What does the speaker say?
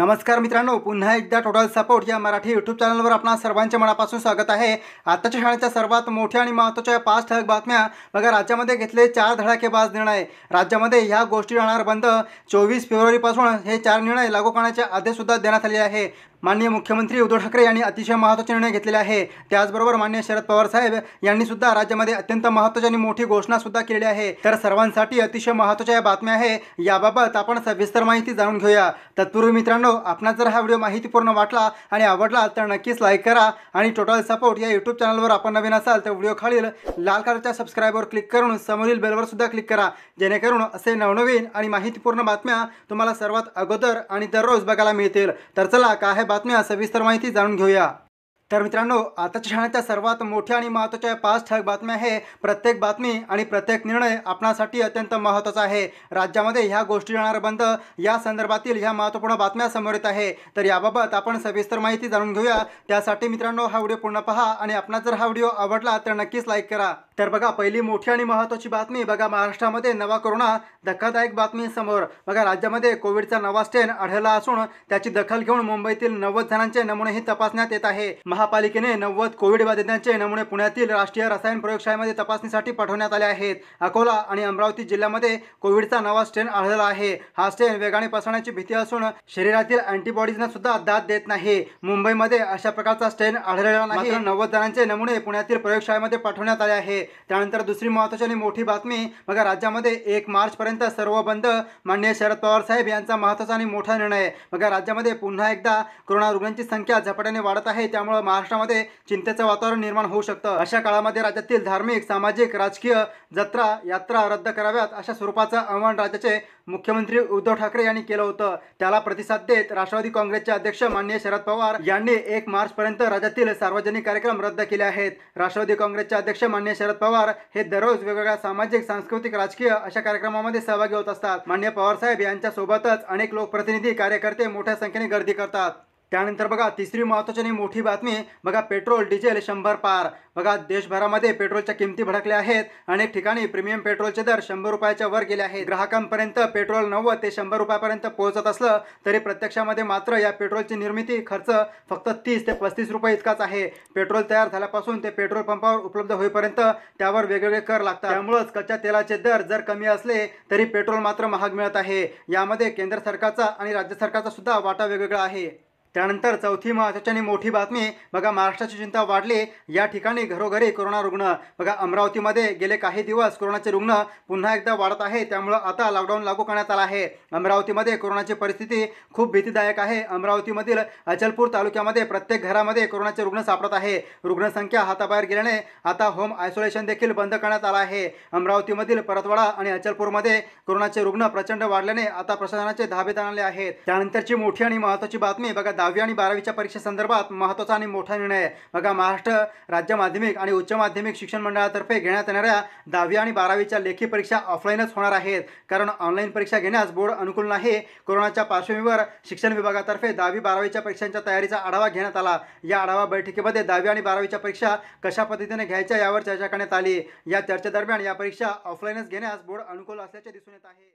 नमस्कार मित्रांनो पुन्हा एकदा टोटल सपोर्ट या मराठी यूट्यूब चॅनलवर आपणा सर्वांच्या मनापासून स्वागत आहे आत्ताच्या शाळेच्या सर्वात मोठ्या आणि महत्त्वाच्या पाच ठळक बातम्या बघा राज्यामध्ये घेतले चार धडाकेबाज निर्णय राज्यामध्ये ह्या गोष्टी राहणार बंद चोवीस फेब्रुवारीपासून हे चार निर्णय लागू करण्याचे आदेशसुद्धा देण्यात आले आहे माननीय मुख्यमंत्री उद्धव ठाकरे यांनी अतिशय महत्त्वाचे निर्णय घेतलेले आहे त्याचबरोबर मान्य शरद पवार साहेब यांनी सुद्धा राज्यामध्ये अत्यंत महत्त्वाची आणि मोठी घोषणा सुद्धा केलेली आहे तर सर्वांसाठी अतिशय महत्त्वाच्या या बातम्या आहे याबाबत आपण सविस्तर माहिती जाणून घेऊया तत्पूर्वी मित्रांनो आपला जर हा व्हिडिओ माहितीपूर्ण वाटला आणि आवडला तर नक्कीच लाईक करा आणि टोटल सपोर्ट या यूट्यूब चॅनलवर आपण नवीन असाल तर व्हिडिओ खालील लाल कलरच्या सबस्क्राईबवर क्लिक करून समोरील बेलवर सुद्धा क्लिक करा जेणेकरून असे नवनवीन आणि माहितीपूर्ण बातम्या तुम्हाला सर्वात अगोदर आणि दररोज बघायला मिळतील तर चला काय बातम्या सविस्तर माहिती जाणून घेऊया तर मित्रांनो आताच्या क्षणाच्या सर्वात मोठ्या आणि महत्त्वाच्या पाच ठळक बातम्या आहे प्रत्येक बातमी आणि प्रत्येक निर्णय आपणासाठी अत्यंत महत्त्वाचा आहे राज्यामध्ये ह्या गोष्टी येणार बंद या संदर्भातील ह्या महत्त्वपूर्ण बातम्या समोर येत आहे तर याबाबत आपण सविस्तर माहिती जाणून घेऊया त्यासाठी मित्रांनो हा व्हिडिओ पूर्ण पहा आणि आपला जर हा व्हिडिओ आवडला तर नक्कीच लाईक करा तर बघा पहिली मोठी आणि महत्त्वाची बातमी बघा महाराष्ट्रामध्ये नवा कोरोना धक्कादायक बातमी समोर बघा राज्यामध्ये कोविडचा नवा स्टेन आढळला असून त्याची दखल घेऊन मुंबईतील नव्वद जणांचे नमुनेही तपासण्यात येत आहे महापालिकेने नव्वद कोविड बाधितांचे नमुने पुण्यातील राष्ट्रीय रसायन प्रयोगशाळेमध्ये तपासणीसाठी पाठवण्यात आले आहेत अकोला आणि अमरावती जिल्ह्यामध्ये कोविडचा नवा स्ट्रेन आढळला आहे हा स्ट्रेन वेगाने पसरण्याची भीती असून शरीरातील अँटीबॉडीजना सुद्धा दाद देत नाही मुंबईमध्ये अशा प्रकारचा स्ट्रेन आढळलेला नाही नव्वद जणांचे नमुने पुण्यातील प्रयोगशाळेमध्ये पाठवण्यात आले आहे त्यानंतर दुसरी महत्वाची आणि मोठी बातमी मग राज्यामध्ये एक मार्च पर्यंत सर्व बंद मान्य शरद पवार साहेब यांचा महत्वाचा आणि मोठा निर्णय मग राज्यामध्ये पुन्हा एकदा कोरोना रुग्णांची संख्या झपाट्याने वाढत आहे त्यामुळे महाराष्ट्रामध्ये चिंतेचं वातावरण निर्माण होऊ शकतं अशा काळामध्ये राज्यातील धार्मिक सामाजिक राजकीय जत्रा यात्रा रद्द कराव्यात अशा स्वरूपाचं आवाहन राज्याचे मुख्यमंत्री उद्धव ठाकरे यांनी केलं होतं त्याला प्रतिसाद देत राष्ट्रवादी काँग्रेसचे अध्यक्ष माननीय शरद पवार यांनी एक मार्च पर्यंत राज्यातील सार्वजनिक कार्यक्रम रद्द केले आहेत राष्ट्रवादी काँग्रेसचे अध्यक्ष मान्य शरद पवार हे दररोज वेगवेगळ्या सामाजिक सांस्कृतिक राजकीय अशा कार्यक्रमामध्ये सहभागी होत असतात मान्य पवार साहेब यांच्या सोबतच अनेक लोकप्रतिनिधी कार्यकर्ते मोठ्या संख्येने गर्दी करतात त्यानंतर बघा तिसरी महत्त्वाची आणि मोठी बातमी बघा पेट्रोल डिझेल शंभर पार बघा देशभरामध्ये पेट्रोलच्या किमती भडकल्या आहेत अनेक ठिकाणी प्रीमियम पेट्रोलचे दर शंभर रुपयाच्या वर गेले आहेत ग्राहकांपर्यंत पेट्रोल नव्वद ते शंभर रुपयापर्यंत पोहोचत असलं तरी प्रत्यक्षामध्ये मात्र या पेट्रोलची निर्मिती खर्च फक्त तीस ते पस्तीस रुपये इतकाच आहे पेट्रोल तयार झाल्यापासून ते पेट्रोल पंपावर उपलब्ध होईपर्यंत त्यावर वेगवेगळे कर लागतात त्यामुळेच कच्च्या तेलाचे दर जर कमी असले तरी पेट्रोल मात्र महाग मिळत आहे यामध्ये केंद्र सरकारचा आणि राज्य सरकारचा सुद्धा वाटा वेगवेगळा आहे त्यानंतर चौथी महत्त्वाची मोठी बातमी बघा महाराष्ट्राची चिंता वाढली या ठिकाणी घरोघरी कोरोना रुग्ण बघा अमरावतीमध्ये गेले काही दिवस कोरोनाचे रुग्ण पुन्हा एकदा वाढत आहे त्यामुळं आता लॉकडाऊन लागू करण्यात आला आहे अमरावतीमध्ये कोरोनाची परिस्थिती खूप भीतीदायक आहे अमरावतीमधील अचलपूर तालुक्यामध्ये प्रत्येक घरामध्ये कोरोनाचे रुग्ण सापडत आहे रुग्णसंख्या हाताबाहेर गेल्याने आता होम आयसोलेशन देखील बंद करण्यात आलं आहे अमरावतीमधील परतवाडा आणि अचलपूरमध्ये कोरोनाचे रुग्ण प्रचंड वाढल्याने आता प्रशासनाचे धाबे जाणले आहेत त्यानंतरची मोठी आणि महत्त्वाची बातमी बघा दहावी आणि बारावीच्या परीक्षेसंदर्भात महत्त्वाचा आणि मोठा निर्णय आहे बघा महाराष्ट्र राज्य माध्यमिक आणि उच्च माध्यमिक शिक्षण मंडळातर्फे घेण्यात येणाऱ्या दहावी आणि बारावीच्या लेखी परीक्षा ऑफलाईनच होणार आहेत कारण ऑनलाईन परीक्षा घेण्यास बोर्ड अनुकूल नाही कोरोनाच्या पार्श्वभूमीवर शिक्षण विभागातर्फे दहावी बारावीच्या परीक्षांच्या तयारीचा आढावा घेण्यात आला या आढावा बैठकीमध्ये दहावी आणि बारावीच्या परीक्षा कशा पद्धतीने घ्यायच्या यावर चर्चा करण्यात आली या चर्चेदरम्यान या परीक्षा ऑफलाईनच घेण्यास बोर्ड अनुकूल असल्याचे दिसून येत आहे